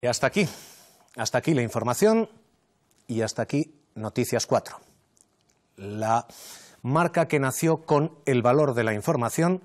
Y hasta aquí, hasta aquí la información y hasta aquí Noticias 4. La marca que nació con el valor de la información